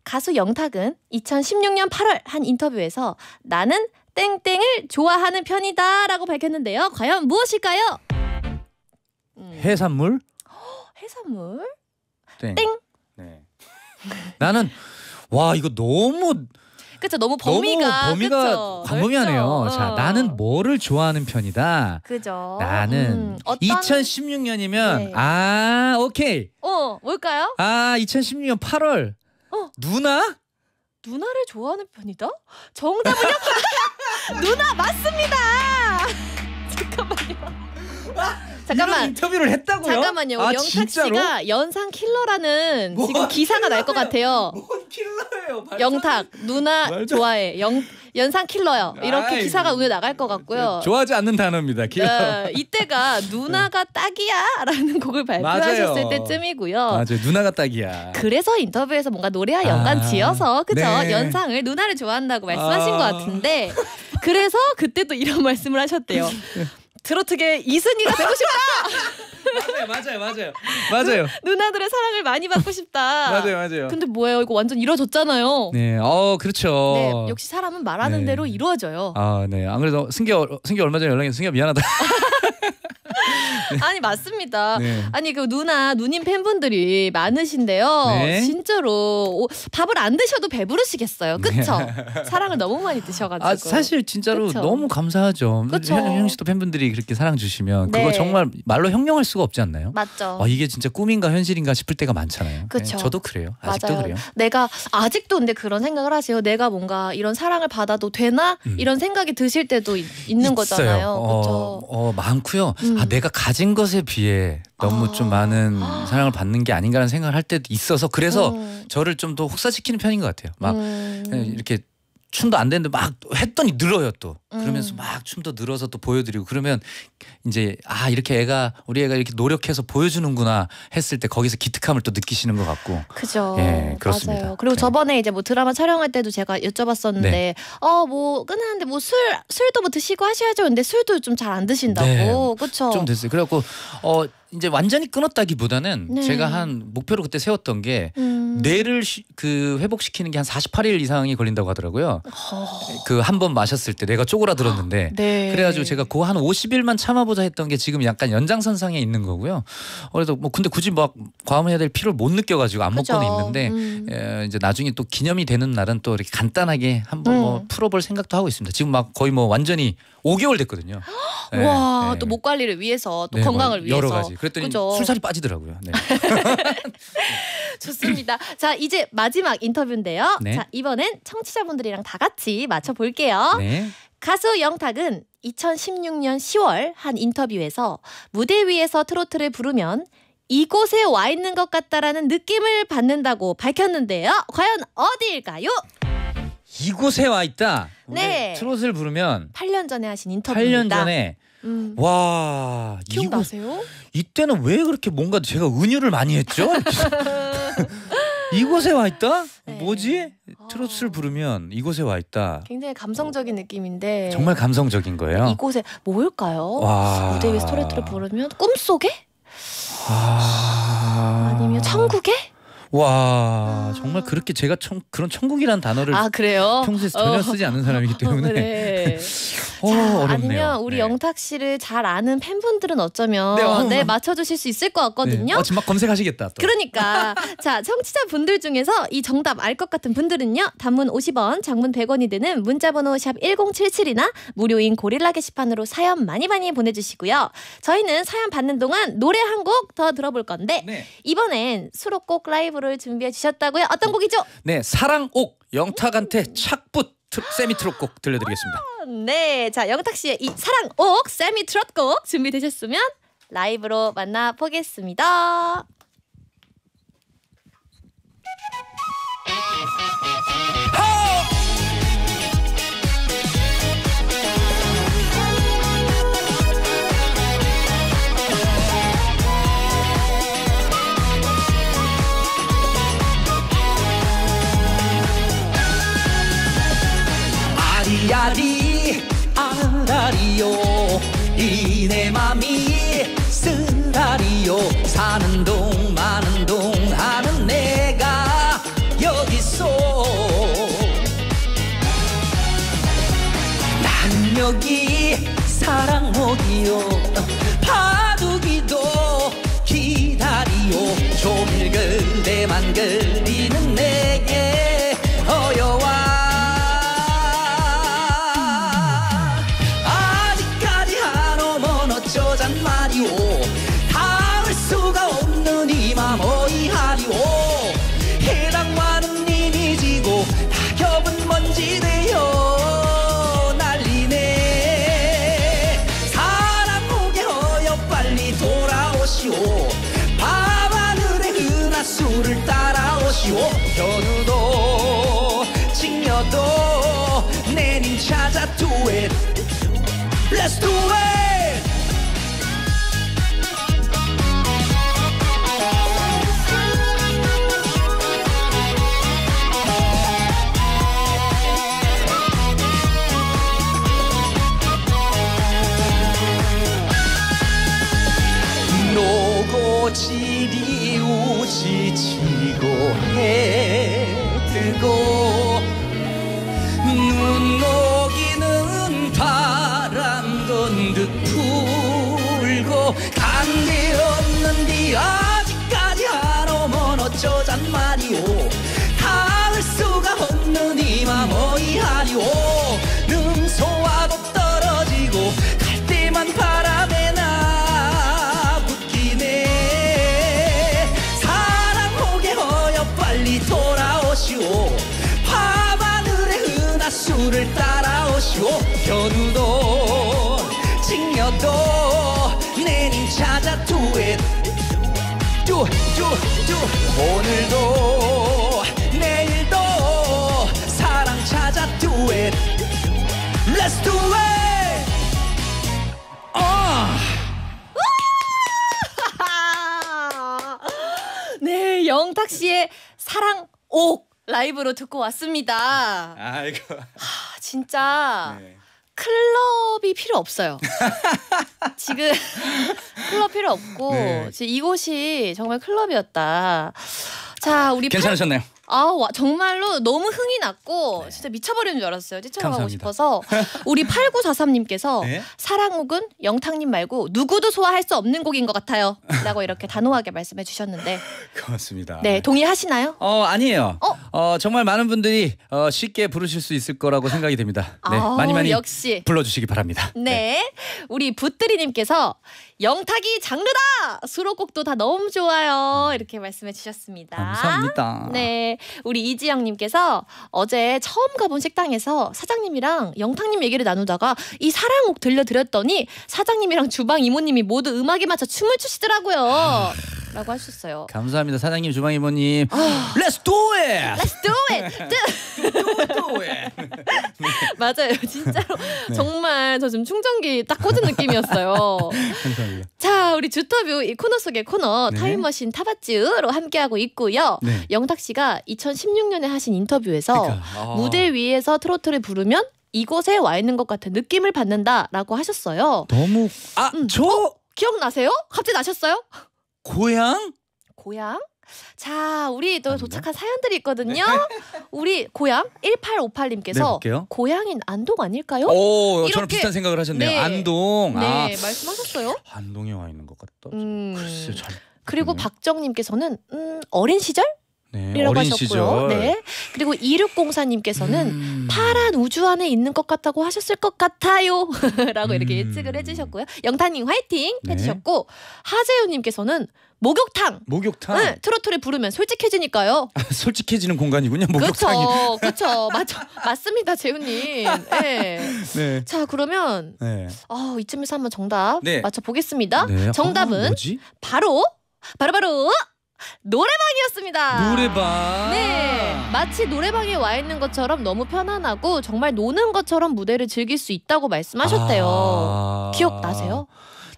가수 영탁은 2016년 8월 한 인터뷰에서 나는 땡땡을 좋아하는 편이다 라고 밝혔는데요. 과연 무엇일까요? 음. 해산물? 해산물? 땡. 땡. 네. 나는 와 이거 너무 그쵸 너무 범위가 너무 범위가 광범위하네요. 자 어. 나는 뭐를 좋아하는 편이다. 그죠. 나는 음, 어떤... 2016년이면 네. 아 오케이. 어 뭘까요? 아 2016년 8월 어. 누나? 누나를 좋아하는 편이다? 정답은요? 누나 맞습니다. 잠깐만요. 잠깐만 인터뷰를 했다고요? 잠깐만요. 아, 영탁 진짜로? 씨가 연상 킬러라는 지금 기사가 날 것 같아요. 뭔 킬러예요? 발전... 영탁 누나 말전... 좋아해. 영 연상 킬러요. 이렇게 아이, 기사가 오늘 뭐. 나갈 것 같고요. 네, 좋아하지 않는 단어입니다. 킬러. 네, 이때가 누나가 네. 딱이야라는 곡을 발표하셨을 맞아요. 때쯤이고요. 맞아요. 누나가 딱이야. 그래서 인터뷰에서 뭔가 노래와 아, 연관 아, 지어서 그죠? 네. 연상을 누나를 좋아한다고 말씀하신 아. 것 같은데 그래서 그때 또 이런 말씀을 하셨대요. 드로트계이승희가 되고 싶다. 맞아요, 맞아요, 맞아요, 맞아요. 누, 나들의 사랑을 많이 받고 싶다. 맞아요, 맞아요. 근데 뭐예요? 이거 완전 이루어졌잖아요. 네, 어 그렇죠. 네, 역시 사람은 말하는 네. 대로 이루어져요. 아, 네. 안 그래도 승기 승기 얼마 전에 연락했는데 승기야 미안하다. 아니 맞습니다. 네. 아니 그 누나 누님 팬분들이 많으신데요. 네. 진짜로 오, 밥을 안 드셔도 배부르시겠어요. 네. 그쵸? 네. 사랑을 너무 많이 드셔가지고. 아, 사실 진짜로 그쵸? 너무 감사하죠. 형 씨도 팬분들이 그렇게 사랑 주시면 그거 네. 정말 말로 형용할 수가 없지 않나요? 맞죠. 아, 이게 진짜 꿈인가 현실인가 싶을 때가 많잖아요. 네, 그쵸. 저도 그래요. 아직도 맞아요. 그래요. 내가 아직도 근데 그런 생각을 하세요. 내가 뭔가 이런 사랑을 받아도 되나 음. 이런 생각이 드실 때도 있, 는 거잖아요. 어, 그렇죠. 어, 많고요. 아, 음. 아, 내가 가진 것에 비해 너무 아. 좀 많은 아. 사랑을 받는 게 아닌가라는 생각을 할 때도 있어서 그래서 어. 저를 좀 더 혹사시키는 편인 것 같아요. 막 음. 이렇게 춤도 안 되는데 막 했더니 늘어요 또 음. 그러면서 음. 막 춤도 늘어서 또 보여드리고 그러면 이제 아 이렇게 애가 우리 애가 이렇게 노력해서 보여주는구나 했을 때 거기서 기특함을 또 느끼시는 것 같고 그죠 예 그렇습니다 맞아요. 그리고 네. 저번에 이제 뭐 드라마 촬영할 때도 제가 여쭤봤었는데 네. 어뭐 끝났는데 뭐 술 술도 뭐 드시고 하셔야죠 근데 술도 좀 잘 안 드신다고 네. 그렇죠 좀 됐어요 그래갖고 어 이제 완전히 끊었다기보다는 네. 제가 한 목표로 그때 세웠던 게 음. 뇌를 쉬, 그 회복시키는 게 한 48일 이상이 걸린다고 하더라고요. 그 한 번 마셨을 때내가 쪼그라들었는데 아, 네. 그래가지고 제가 그 한 50일만 참아보자 했던 게 지금 약간 연장선상에 있는 거고요. 그래도뭐 근데 굳이 막 과음해야 될 필요를 못 느껴가지고 안 그죠. 먹고는 있는데 음. 에, 예, 이제 나중에 또 기념이 되는 날은 또 이렇게 간단하게 한번 뭐 음. 뭐 풀어볼 생각도 하고 있습니다. 지금 막 거의 뭐 완전히 5개월 됐거든요. 네, 와, 네. 네. 또목 관리를 위해서 또 네, 뭐 건강을 위해서 여러 가지. 그랬더니 그죠? 술살이 빠지더라고요. 네. 좋습니다. 자, 이제 마지막 인터뷰인데요. 네. 자, 이번엔 청취자분들이랑 다 같이 맞춰 볼게요. 네. 가수 영탁은 2016년 10월 한 인터뷰에서 무대 위에서 트로트를 부르면 이곳에 와 있는 것 같다라는 느낌을 받는다고 밝혔는데요. 과연 어디일까요? 이곳에 와 있다. 네. 트롯을 부르면 8년 전에 하신 인터뷰입니다. 8년 전에 음. 와 기억나세요? 이곳, 이때는 왜 그렇게 뭔가 제가 은유를 많이 했죠? 이곳에 와 있다? 네. 뭐지? 트로트를 아. 부르면 이곳에 와 있다. 굉장히 감성적인 느낌인데. 정말 감성적인 거예요. 이곳에 뭘까요? 와. 무대 위에서 트로트를 부르면 꿈속에? 아... 아니면 천국에? 와 정말 그렇게 제가 청, 그런 천국이란 단어를 아, 평소에 어. 전혀 어. 쓰지 않는 사람이기 네. 때문에 어, 그래. 어, 자, 어렵네요. 아니면 우리 네. 영탁 씨를 잘 아는 팬분들은 어쩌면 네, 어, 네 맞춰주실 수 있을 것 같거든요. 네. 어, 지금 막 검색하시겠다. 또. 그러니까 자 청취자 분들 중에서 이 정답 알 것 같은 분들은요. 단문 50원, 장문 100원이 되는 문자번호 샵 #1077이나 무료인 고릴라 게시판으로 사연 많이 많이 보내주시고요. 저희는 사연 받는 동안 노래 한 곡 더 들어볼 건데 네. 이번엔 수록곡 라이브로 선을 준비해 주셨다고요? 어떤 곡이죠? 네, 사랑옥 영탁한테 착붙 특 세미 트롯곡 들려드리겠습니다. 아, 네, 자 영탁 씨의 이 사랑옥 세미 트롯곡 준비되셨으면 라이브로 만나보겠습니다. Yadi. 뚜, 뚜, 뚜. 오늘도 내일도 사랑 찾아 do it. Let's do it. 어. 네, 영탁 씨의 사랑 옥 라이브로 듣고 왔습니다. 아이고. 하, 진짜 네. 클럽이 필요 없어요. 지금 클럽 필요 없고 네. 이곳이 정말 클럽이었다. 자, 우리 괜찮으셨나요? 아 와, 정말로 너무 흥이 났고 네. 진짜 미쳐버리는 줄 알았어요. 찌쳐가고 싶어서 우리 8943님께서 네? 사랑혹은 영탁님 말고 누구도 소화할 수 없는 곡인 것 같아요. 라고 이렇게 단호하게 말씀해 주셨는데 고맙습니다. 네, 네 동의하시나요? 어 아니에요. 어? 어 정말 많은 분들이 어, 쉽게 부르실 수 있을 거라고 생각이 됩니다. 네, 아, 많이 많이 역시. 불러주시기 바랍니다. 네, 네. 우리 붓들이님께서 영탁이 장르다 수록곡도 다 너무 좋아요 이렇게 말씀해 주셨습니다. 감사합니다. 네. 우리 이지영님께서 어제 처음 가본 식당에서 사장님이랑 영탁님 얘기를 나누다가 이 사랑곡 들려드렸더니 사장님이랑 주방 이모님이 모두 음악에 맞춰 춤을 추시더라고요. 아. 라고 하셨어요. 감사합니다. 사장님, 주방 이모님. 아. Let's do it! Let's do it! do it! 맞아요. 진짜로 네. 정말 저 지금 충전기 딱 꽂은 느낌이었어요. 감사합니다. 자, 우리 주터뷰 이 코너 속의 코너 네. 타임머신 타바쥬로 함께하고 있고요. 네. 영탁 씨가 2016년에 하신 인터뷰에서 그러니까. 아. 무대 위에서 트로트를 부르면 이곳에 와 있는 것 같은 느낌을 받는다라고 하셨어요. 너무 아저 음. 어, 기억나세요? 갑자기 나셨어요? 고향? 고향? 자, 우리 또 도착한 사연들이 있거든요. 네. 우리 고향 1858님께서 네, 고향인 안동 아닐까요? 오, 이렇게, 저랑 비슷한 생각을 하셨네요. 네. 안동. 네, 아. 말씀하셨어요. 안동에 와 있는 것 같다. 음. 글쎄 잘. 그리고 박정님께서는 음, 어린 시절 네, 이라고 하셨고요. 시절. 네. 그리고 이륙공사님께서는 음. 파란 우주 안에 있는 것 같다고 하셨을 것 같아요. 라고 이렇게 음. 예측을 해주셨고요. 영타님 화이팅 네. 해주셨고 하재우님께서는 목욕탕. 목욕탕. 네, 트로트를 부르면 솔직해지니까요. 솔직해지는 공간이군요. 목욕탕이. 그렇죠, 맞죠, 맞습니다, 재훈님. 네. 네. 자 그러면 네. 어, 이쯤에서 한번 정답 네. 맞춰 보겠습니다. 네. 어, 정답은 어, 바로 바로 바로 노래방이었습니다. 노래방. 네. 마치 노래방에 와 있는 것처럼 너무 편안하고 정말 노는 것처럼 무대를 즐길 수 있다고 말씀하셨대요. 아... 기억나세요?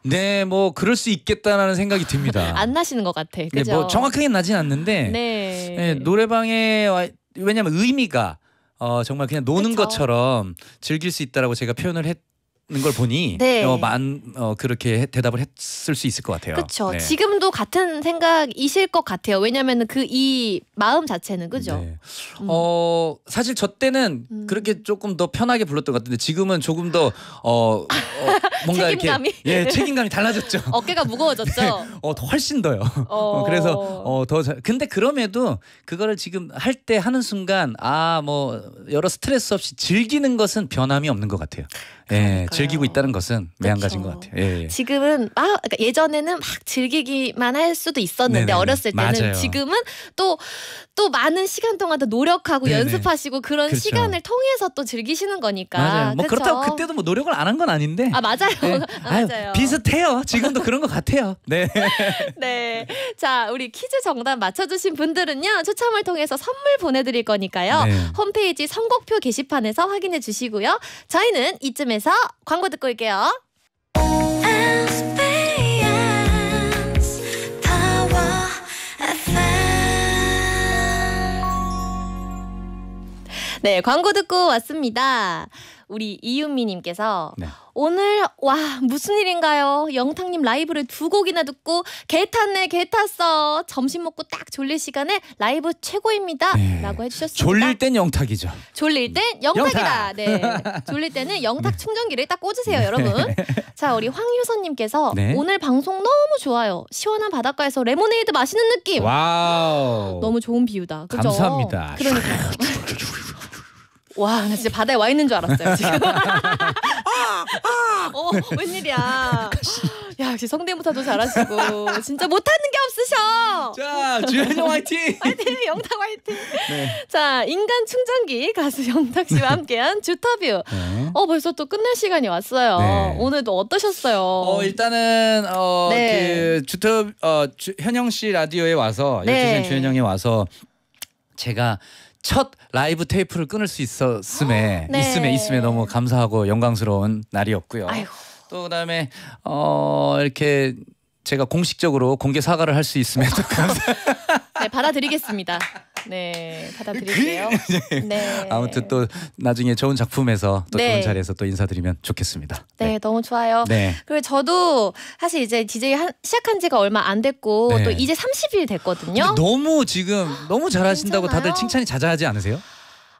네, 뭐 그럴 수 있겠다라는 생각이 듭니다. 안 나시는 것 같아. 그죠? 네, 뭐 정확하게 나진 않는데 네. 네 노래방에 와, 왜냐면 의미가 어, 정말 그냥 노는 그쵸? 것처럼 즐길 수 있다라고 제가 표현을 했걸 보니 네. 어, 만 어, 그렇게 대답을 했을 수 있을 것 같아요. 그렇죠. 네. 지금도 같은 생각이실 것 같아요. 왜냐하면 그 이 마음 자체는 그죠. 네. 음. 어 사실 저 때는 음. 그렇게 조금 더 편하게 불렀던 것 같은데 지금은 조금 더 어, 어 뭔가 책임감이? 이렇게 예 책임감이 달라졌죠. 어깨가 무거워졌죠. 네. 어 훨씬 더요. 어... 어 그래서 어 더 근데 그럼에도 그거를 지금 할 때 하는 순간 아 뭐 여러 스트레스 없이 즐기는 것은 변함이 없는 것 같아요. 예, 즐기고 있다는 것은 매한가지인 것 같아요. 예, 예, 지금은 막 그러니까 예전에는 막 즐기기만 할 수도 있었는데 네네 어렸을 때는 맞아요. 지금은 또 또 많은 시간 동안 더 노력하고 네네. 연습하시고 그런 그렇 시간을 통해서 또 즐기시는 거니까. 맞아요. 뭐 그쵸? 그렇다고 그때도 뭐 노력을 안 한 건 아닌데. 아 맞아요. 네. 아, 아유, 아요 비슷해요. 지금도 그런 것 같아요. 네. 네. 자 우리 퀴즈 정답 맞춰주신 분들은요 추첨을 통해서 선물 보내드릴 거니까요. 네. 홈페이지 선곡표 게시판에서 확인해 주시고요. 저희는 이쯤에 맘에서 광고 듣고 올게요. 네, 광고 듣고 왔습니다. 우리 이윤미님께서 네. 오늘 와 무슨 일인가요? 영탁님 라이브를 두 곡이나 듣고 개 탔네 개 탔어. 점심 먹고 딱 졸릴 시간에 라이브 최고입니다. 네. 라고 해주셨습니다. 졸릴 땐 영탁이죠. 졸릴 땐 영탁이다. 영탁. 네. 졸릴 때는 영탁 네. 충전기를 딱 꽂으세요 여러분. 네. 자 우리 황유선님께서 오늘 방송 너무 좋아요. 시원한 바닷가에서 레모네이드 마시는 느낌. 와우. 너무 좋은 비유다. 그죠? 감사합니다. 그러니까. 와, 나 진짜 바다에 와 있는 줄 알았어요, 지금. 아, 아! 어, 웬일이야. 야, 역시 성대모사도 잘하시고 진짜 못하는 게 없으셔. 자, 주현영 화이팅. 화이팅, 영탁 화이팅. 네. 자, 인간 충전기 가수 영탁 씨와 함께한 주터뷰. 네. 어, 벌써 또 끝날 시간이 왔어요. 네. 오늘도 어떠셨어요? 어, 일단은 어, 네. 그 주터 어, 현영 씨 라디오에 와서 12시간 주현영에 와서 제가 첫 라이브 테이프를 끊을 수 있었음에 아, 네. 있음에 있음에 너무 감사하고 영광스러운 날이었고요. 아이고. 또 그다음에 어 이렇게 제가 공식적으로 공개 사과를 할 수 있음에도 감사. 네, 받아드리겠습니다. 네, 받아들일게요 그... 네. 아무튼 또 나중에 좋은 작품에서 또 네. 좋은 자리에서 또 인사드리면 좋겠습니다. 네, 네. 너무 좋아요. 네. 그리고 저도 사실 이제 DJ 한, 시작한 지가 얼마 안 됐고 네. 또 이제 30일 됐거든요. 너무 지금 너무 잘하신다고 다들 칭찬이 자자하지 않으세요?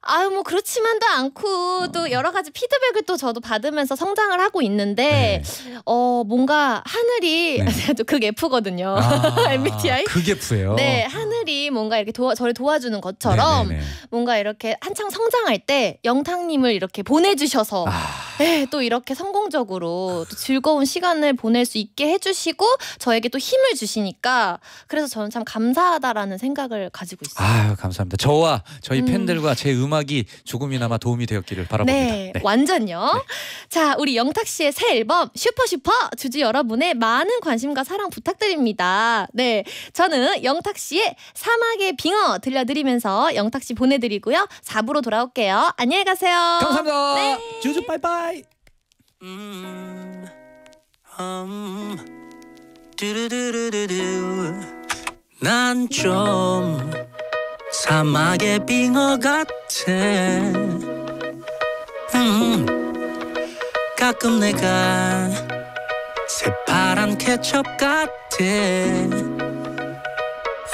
아유 뭐 그렇지만도 않고 또 어. 여러 가지 피드백을 또 저도 받으면서 성장을 하고 있는데 네. 어 뭔가 하늘이 네. 또 극F거든요. 아, MBTI. 극F예요. 네, 하늘 하늘이 뭔가 이렇게 도와, 저를 도와주는 것처럼 네네네. 네, 네. 뭔가 이렇게 한창 성장할 때 영탁님을 이렇게 보내주셔서 아. 에, 네, 또 이렇게 성공적으로 또 즐거운 시간을 보낼 수 있게 해주시고 저에게 또 힘을 주시니까 그래서 저는 참 감사하다라는 생각을 가지고 있어요. 아 감사합니다. 저와 저희 음. 팬들과 제 음악이 조금이나마 도움이 되었기를 바라봅니다. 네, 네. 완전요. 네. 자 우리 영탁 씨의 새 앨범 슈퍼 슈퍼 주주 여러분의 많은 관심과 사랑 부탁드립니다. 네, 저는 영탁 씨의 사막의 빙어 들려드리면서 영탁 씨 보내드리고요. 4부로 돌아올게요. 안녕히 가세요. 감사합니다. 네. 주주 빠이빠이. Bye. 음, 음, 두루두루두루. 난좀 사막의 빙어 같아. 음, 음, 가끔 내가 새파란 케첩 같아.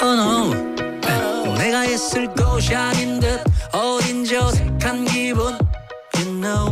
Oh 어, no, 내가 있을 곳이 아닌 듯 어딘지 어색한 기분. You know.